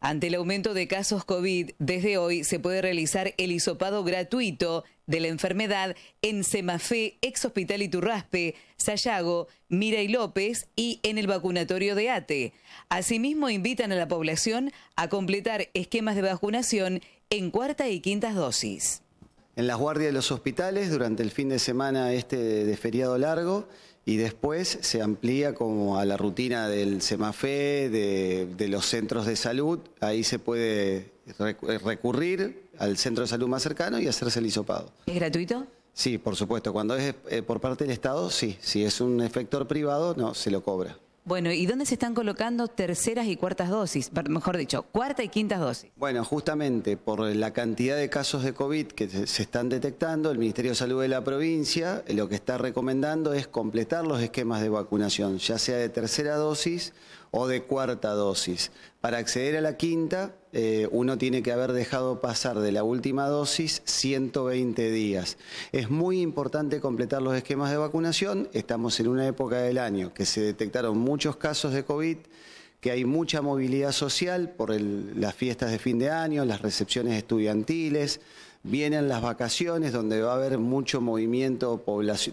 Ante el aumento de casos COVID, desde hoy se puede realizar el hisopado gratuito de la enfermedad en Semafe, Ex Hospital Iturraspe, Sayago, Mira y López y en el vacunatorio de ATE. Asimismo, invitan a la población a completar esquemas de vacunación en cuarta y quinta dosis. En las guardias de los hospitales, durante el fin de semana este de feriado largo, y después se amplía como a la rutina del SEMAFE, de, los centros de salud. Ahí se puede eh, recurrir al centro de salud más cercano y hacerse el hisopado. ¿Es gratuito? Sí, por supuesto. Cuando es eh, por parte del Estado, sí. Si es un efector privado, no, se lo cobra. Bueno, ¿y dónde se están colocando terceras y cuartas dosis? Mejor dicho, cuarta y quinta dosis. Bueno, justamente por la cantidad de casos de COVID que se están detectando, el Ministerio de Salud de la provincia eh, lo que está recomendando es completar los esquemas de vacunación, ya sea de tercera dosis o de cuarta dosis. Para acceder a la quinta, eh, uno tiene que haber dejado pasar de la última dosis 120 días. Es muy importante completar los esquemas de vacunación. Estamos en una época del año que se detectaron muchos casos de COVID que hay mucha movilidad social por las fiestas de fin de año, las recepciones estudiantiles, Vienen las vacaciones donde va a haber mucho movimiento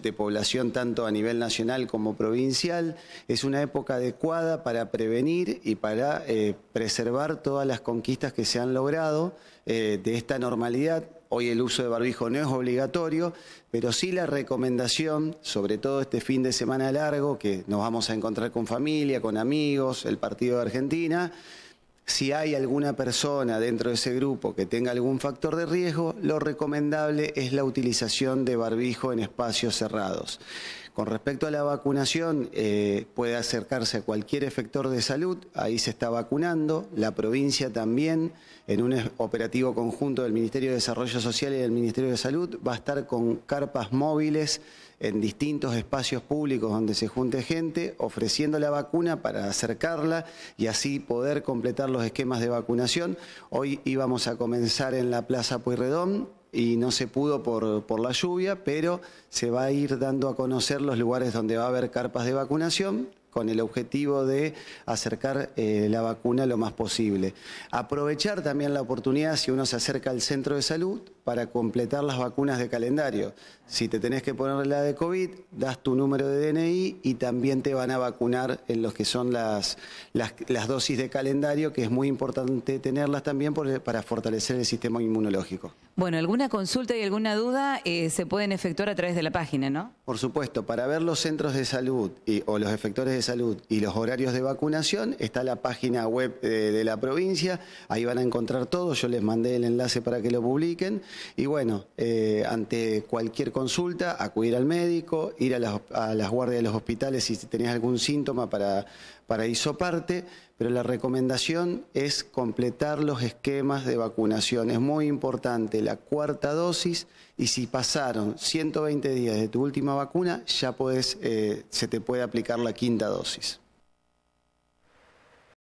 de población tanto a nivel nacional como provincial. Es una época adecuada para prevenir y para eh, preservar todas las conquistas que se han logrado eh, de esta normalidad. Hoy el uso de barbijo no es obligatorio, pero sí la recomendación, sobre todo este fin de semana largo, que nos vamos a encontrar con familia, con amigos, el partido de Argentina, si hay alguna persona dentro de ese grupo que tenga algún factor de riesgo, lo recomendable es la utilización de barbijo en espacios cerrados. Con respecto a la vacunación, eh, puede acercarse a cualquier efector de salud, ahí se está vacunando, la provincia también, en un operativo conjunto del Ministerio de Desarrollo Social y del Ministerio de Salud, va a estar con carpas móviles en distintos espacios públicos donde se junte gente, ofreciendo la vacuna para acercarla y así poder completar los esquemas de vacunación. Hoy íbamos a comenzar en la Plaza Pueyrredón, y no se pudo por, la lluvia, pero se va a ir dando a conocer los lugares donde va a haber carpas de vacunación con el objetivo de acercar eh, la vacuna lo más posible. Aprovechar también la oportunidad si uno se acerca al centro de salud, para completar las vacunas de calendario. Si te tenés que poner la de COVID, das tu número de DNI y también te van a vacunar en los que son las, dosis de calendario, que es muy importante tenerlas también para fortalecer el sistema inmunológico. Bueno, alguna consulta y alguna duda eh, se pueden efectuar a través de la página, ¿no? Por supuesto, para ver los centros de salud o los efectores de salud y los horarios de vacunación, está la página web eh, de la provincia, ahí van a encontrar todo, yo les mandé el enlace para que lo publiquen. Y bueno, eh, ante cualquier consulta, acudir al médico, ir a las, guardias de los hospitales si tenías algún síntoma para, para isoparte, pero la recomendación es completar los esquemas de vacunación. Es muy importante la cuarta dosis y si pasaron 120 días de tu última vacuna, ya eh, se te puede aplicar la quinta dosis.